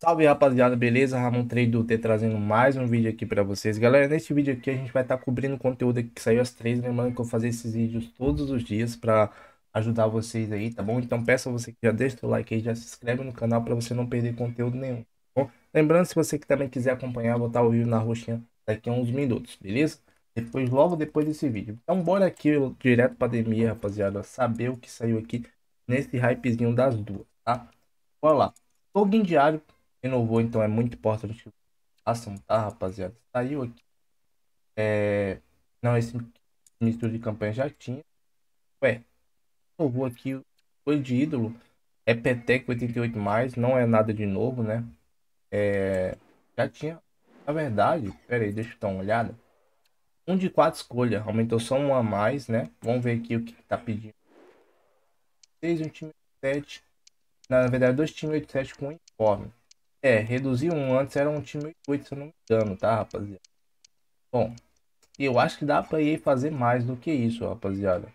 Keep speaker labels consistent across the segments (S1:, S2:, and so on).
S1: Salve rapaziada, beleza? Ramon 3 do T trazendo mais um vídeo aqui para vocês. Galera, nesse vídeo aqui a gente vai estar tá cobrindo conteúdo que saiu às três lembrando que eu vou fazer esses vídeos todos os dias para ajudar vocês aí, tá bom? Então peço a você que já deixa o like aí, já se inscreve no canal para você não perder conteúdo nenhum, tá bom? Lembrando, se você que também quiser acompanhar, vou estar tá o Rio na roxinha daqui a uns minutos, beleza? Depois, logo depois desse vídeo. Então bora aqui direto pra Demir, rapaziada, saber o que saiu aqui nesse hypezinho das duas, tá? Bora lá. Plugin diário renovou, então é muito importante que façam, tá, rapaziada? Saiu aqui. É... Não, esse início de campanha já tinha. Ué, renovou aqui. Foi de ídolo. É Petec 88, mais, não é nada de novo, né? É... Já tinha. Na verdade, pera aí, deixa eu dar uma olhada. Um de quatro escolha, aumentou só uma a mais, né? Vamos ver aqui o que tá pedindo. 6, um time 7. Na verdade, dois times 87 com uniforme. É, reduziu um. Antes era um time 8, se eu não me engano, tá, rapaziada? Bom, eu acho que dá pra ir fazer mais do que isso, rapaziada.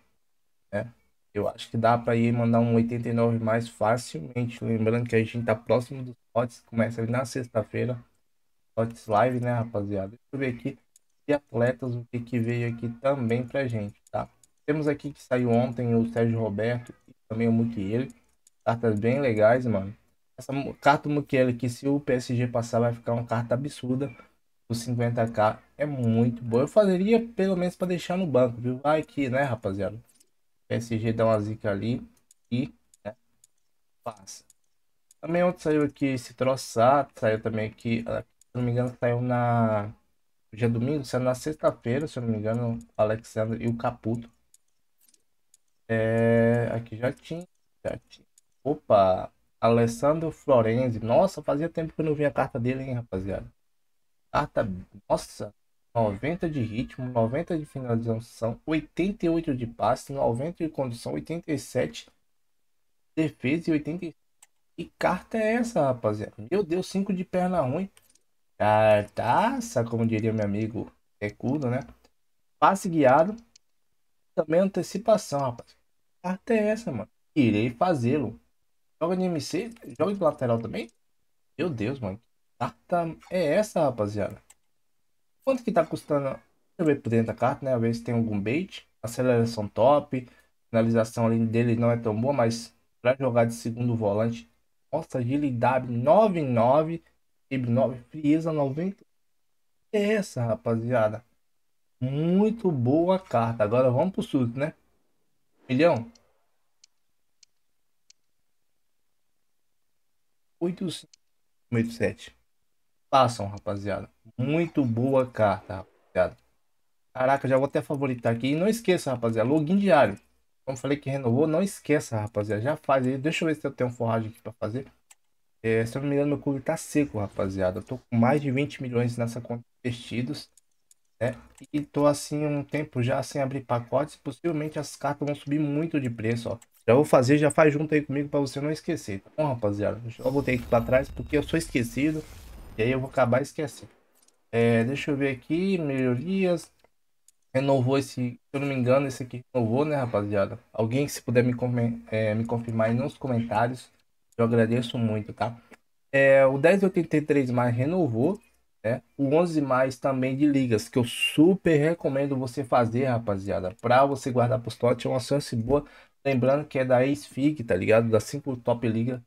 S1: É. Eu acho que dá pra ir mandar um 89 mais facilmente. Lembrando que a gente tá próximo dos potes. Começa ali na sexta-feira. Potes live, né, rapaziada? Deixa eu ver aqui. E atletas, o que, que veio aqui também pra gente, tá? Temos aqui que saiu ontem o Sérgio Roberto e também o ele, Cartas bem legais, mano essa carta Mukele que se o PSG passar vai ficar uma carta absurda. O 50k é muito bom. Eu fazeria pelo menos para deixar no banco, viu? Vai que, né, rapaziada? PSG dá uma zica ali e né, passa. Também ontem saiu aqui esse troçar, ah, saiu também aqui, ah, se não me engano, saiu na. Hoje é domingo, saiu na sexta-feira, se eu não me engano, o Alexandre e o Caputo. É, aqui já tinha, já tinha. Opa! Alessandro Florenzi. Nossa, fazia tempo que eu não via a carta dele, hein, rapaziada. Carta, nossa, 90 de ritmo, 90 de finalização, 88 de passe, 90 de condução, 87 defesa e 80 E carta é essa, rapaziada? Meu Deus, 5 de perna ruim. Cartaça, como diria meu amigo Recudo, né? Passe guiado. Também antecipação, rapaz. Carta é essa, mano. Irei fazê-lo. Joga de MC, joga de lateral também. Meu Deus, mano. Carta é essa, rapaziada. Quanto que tá custando? Deixa eu ver por dentro da carta, né? A ver se tem algum bait. Aceleração top. Finalização ali dele não é tão boa, mas pra jogar de segundo volante. Nossa, agilidade 99. Tibre 9. Frieza 90. É essa, rapaziada. Muito boa carta. Agora vamos pro surto, né? Milhão. 8587. Passam, rapaziada. Muito boa carta, rapaziada. Caraca, já vou até favoritar aqui. E não esqueça, rapaziada, login diário. Como falei que renovou, não esqueça, rapaziada. Já faz aí. Deixa eu ver se eu tenho forragem aqui pra fazer. É, se eu não me engano, meu clube tá seco, rapaziada. Eu tô com mais de 20 milhões nessa conta investidos. Né? E tô assim um tempo já sem abrir pacotes. Possivelmente as cartas vão subir muito de preço, ó. Já vou fazer, já faz junto aí comigo para você não esquecer. Tá bom, rapaziada? Eu botei aqui para trás porque eu sou esquecido. E aí eu vou acabar esquecendo. É, deixa eu ver aqui, melhorias. Renovou esse, se eu não me engano, esse aqui renovou, né, rapaziada? Alguém que se puder me, é, me confirmar aí nos comentários, eu agradeço muito, tá? É, o 1083 mais renovou, né? O 11 mais também de ligas, que eu super recomendo você fazer, rapaziada, para você guardar para os é uma chance boa Lembrando que é da ex-FIG, tá ligado? Das cinco top liga.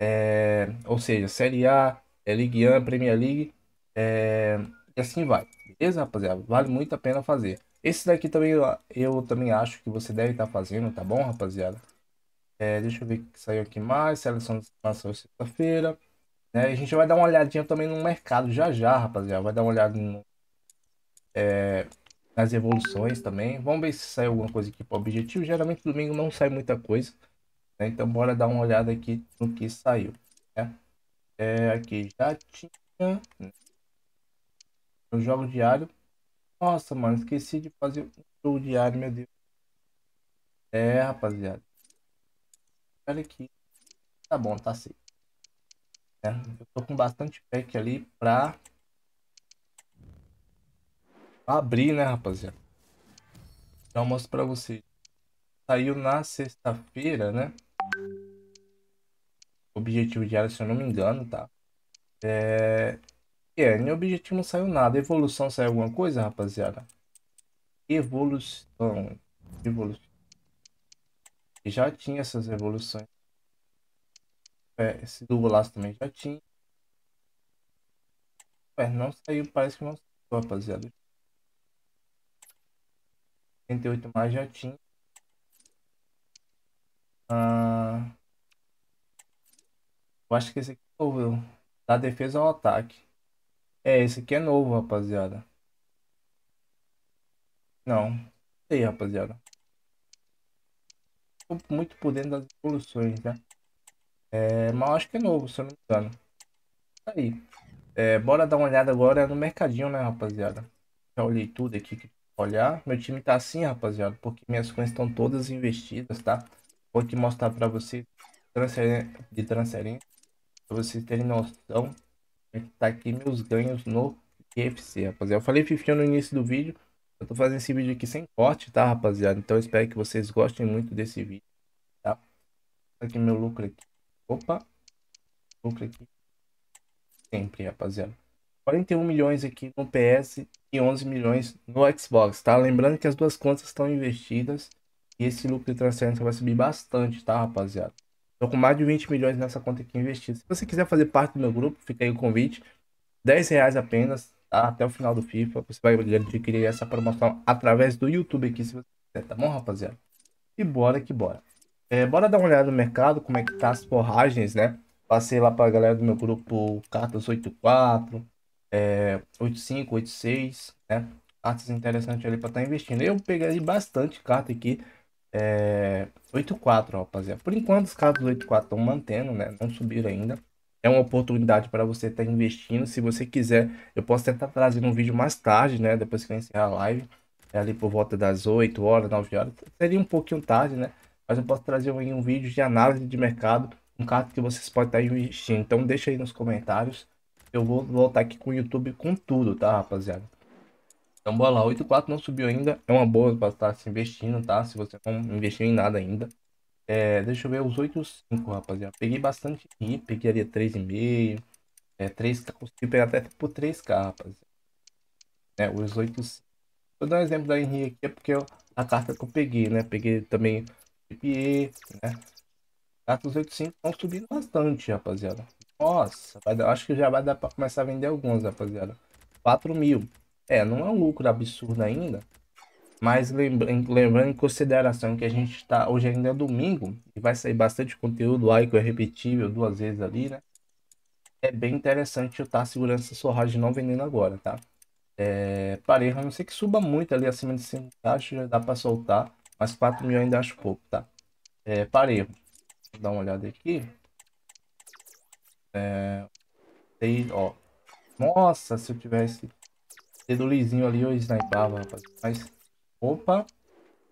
S1: É, ou seja, Série A, é Ligue 1, Premier League. É, e assim vai. Beleza, rapaziada? Vale muito a pena fazer. Esse daqui também eu, eu também acho que você deve estar tá fazendo, tá bom, rapaziada? É, deixa eu ver o que saiu aqui mais. Seleção de expansão sexta-feira. Né? A gente vai dar uma olhadinha também no mercado já já, rapaziada. Vai dar uma olhada no, é, as evoluções também. Vamos ver se sai alguma coisa aqui para o objetivo. Geralmente domingo não sai muita coisa. Né? Então bora dar uma olhada aqui no que saiu. Né? É, aqui já tinha. Eu hum, jogo diário. Nossa, mano, esqueci de fazer um jogo diário, meu Deus. É, rapaziada. Olha aqui. Tá bom, tá safe. É, eu tô com bastante pack ali pra abrir, né, rapaziada? Já mostro pra vocês. Saiu na sexta-feira, né? Objetivo diário, se eu não me engano, tá? É... É, meu objetivo não saiu nada. Evolução saiu alguma coisa, rapaziada? Evolução. Evolução. Já tinha essas evoluções. É, esse do golaço também já tinha. É, não saiu, parece que não saiu, rapaziada. 78 mais já tinha. Ah, eu acho que esse aqui é novo. Da defesa ao ataque. É, esse aqui é novo, rapaziada. Não. aí rapaziada. Tô muito por dentro das evoluções, né? É, mas acho que é novo, se eu não me engano. Aí. É, bora dar uma olhada agora no mercadinho, né, rapaziada? Já olhei tudo aqui que olhar, meu time tá assim, rapaziada, porque minhas coisas estão todas investidas, tá? Vou te mostrar pra você de transferência, pra vocês terem noção é tá aqui meus ganhos no GFC, rapaziada. Eu falei fifinho no início do vídeo, eu tô fazendo esse vídeo aqui sem corte, tá, rapaziada? Então eu espero que vocês gostem muito desse vídeo, tá? tá aqui meu lucro aqui. Opa! Lucro aqui. Sempre, rapaziada. 41 milhões aqui no PS e 11 milhões no Xbox, tá? Lembrando que as duas contas estão investidas e esse lucro de transferência vai subir bastante, tá, rapaziada? Tô com mais de 20 milhões nessa conta aqui investida. Se você quiser fazer parte do meu grupo, fica aí o convite. 10 reais apenas, tá? Até o final do FIFA. Você vai adquirir essa promoção através do YouTube aqui, se você quiser, tá bom, rapaziada? E bora que bora. É, bora dar uma olhada no mercado, como é que tá as forragens, né? Passei lá pra galera do meu grupo Cartas 84, é, 85, 86, né? Cartas interessantes ali para estar tá investindo. Eu peguei bastante carta aqui. É, 84, rapaziada. Por enquanto, os cartas 84 estão mantendo, né? Não subiram ainda. É uma oportunidade para você estar tá investindo. Se você quiser, eu posso tentar trazer um vídeo mais tarde, né? Depois que eu encerrar a live. É ali por volta das 8 horas, 9 horas. Seria um pouquinho tarde, né? Mas eu posso trazer um, um vídeo de análise de mercado. Um carro que vocês podem estar tá investindo. Então, deixa aí nos comentários. Eu vou voltar aqui com o YouTube com tudo, tá, rapaziada? Então bora lá, 8.4 não subiu ainda. É uma boa pra estar se investindo, tá? Se você não investiu em nada ainda. É, deixa eu ver os 8.5, rapaziada. Peguei bastante aqui, peguei ali 3,5. É, 3K, consegui pegar até por tipo 3K, rapaziada. É, os 8.5. Vou dar um exemplo da Henry aqui, é porque eu, a carta que eu peguei, né? Peguei também PPE, né? Cartas 8.5 estão subindo bastante, rapaziada. Nossa, dar, acho que já vai dar pra começar a vender alguns, rapaziada. 4 mil. É, não é um lucro absurdo ainda. Mas lembra, lembrando em consideração que a gente está hoje ainda é domingo e vai sair bastante conteúdo lá que é repetível duas vezes ali, né? É bem interessante eu estar tá segurando essa sorragem não vendendo agora, tá? É, parei, a não ser que suba muito ali acima de 5 taxas, já dá para soltar, mas 4 mil ainda acho pouco, tá? É, parei. Vou dar uma olhada aqui. É... Tem, ó. Nossa, se eu tivesse dedo lisinho ali, eu snipava, rapaz. Mas, opa,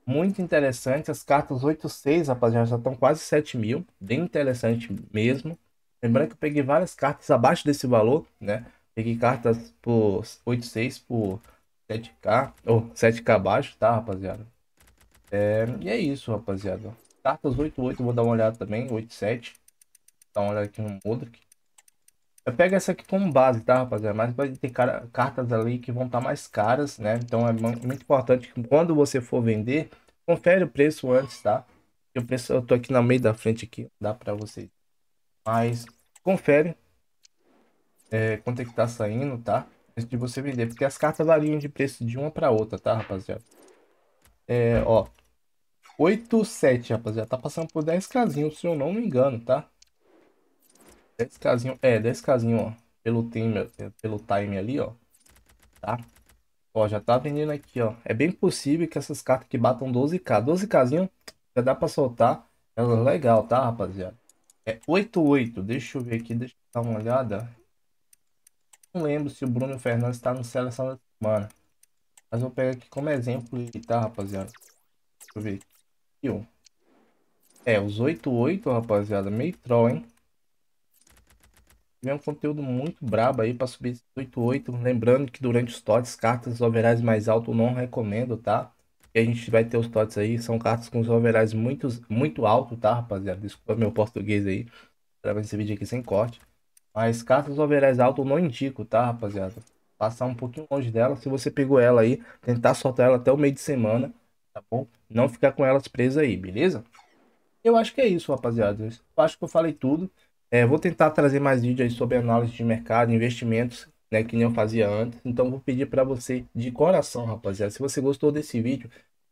S1: muito interessante. As cartas 8.6, rapaziada, já estão quase 7 mil. Bem interessante mesmo. Lembrando que eu peguei várias cartas abaixo desse valor, né? Peguei cartas por 8.6 por 7k, ou 7k abaixo, tá, rapaziada? É, e é isso, rapaziada. Cartas 8.8, vou dar uma olhada também, 8.7. Dá uma olhada aqui no outro, que eu pego essa aqui como base, tá, rapaziada? Mas vai ter cara, cartas ali que vão estar tá mais caras, né? Então é muito importante que quando você for vender, confere o preço antes, tá? Eu, preço, eu tô aqui na meio da frente aqui, dá pra vocês. Mas confere é, quanto é que tá saindo, tá? Antes de você vender, porque as cartas variam de preço de uma pra outra, tá, rapaziada? É, ó. 8,7, rapaziada. Tá passando por 10 casinhos, se eu não me engano, tá? 10kzinho, é, 10kzinho, ó. Pelo time, pelo time ali, ó. Tá? Ó, já tá vendendo aqui, ó. É bem possível que essas cartas que batam 12k. 12kzinho já dá pra soltar. Ela é legal, tá, rapaziada? É 88. Deixa eu ver aqui, deixa eu dar uma olhada. Não lembro se o Bruno Fernandes tá no seleção da semana. Mas vou pegar aqui como exemplo e tá, rapaziada? Deixa eu ver aqui. É, os 88, rapaziada, meio troll, hein? Vem um conteúdo muito brabo aí para subir 88. Lembrando que durante os TOTS, cartas overais mais alto não recomendo, tá? E a gente vai ter os TOTS aí, são cartas com os overais muito, muito alto, tá, rapaziada? Desculpa meu português aí, gravando esse vídeo aqui sem corte. Mas cartas overais alto não indico, tá, rapaziada? Passar um pouquinho longe dela, se você pegou ela aí, tentar soltar ela até o meio de semana, tá bom? Não ficar com elas presas aí, beleza? Eu acho que é isso, rapaziada. Eu acho que eu falei tudo. É, vou tentar trazer mais vídeos sobre análise de mercado, investimentos, né, que nem eu fazia antes. Então vou pedir para você de coração, rapaziada, se você gostou desse vídeo,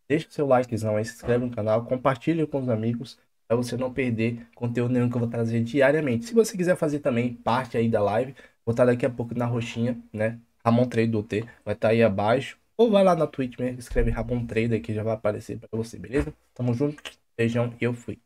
S1: deixa seu likezão aí, se inscreve no canal, compartilha com os amigos para você não perder conteúdo nenhum que eu vou trazer diariamente. Se você quiser fazer também parte aí da live, vou estar tá daqui a pouco na roxinha, né? Ramon Trade do T, vai estar tá aí abaixo. Ou vai lá na Twitch mesmo, escreve Ramon Trader que já vai aparecer para você, beleza? Tamo junto, beijão e eu fui.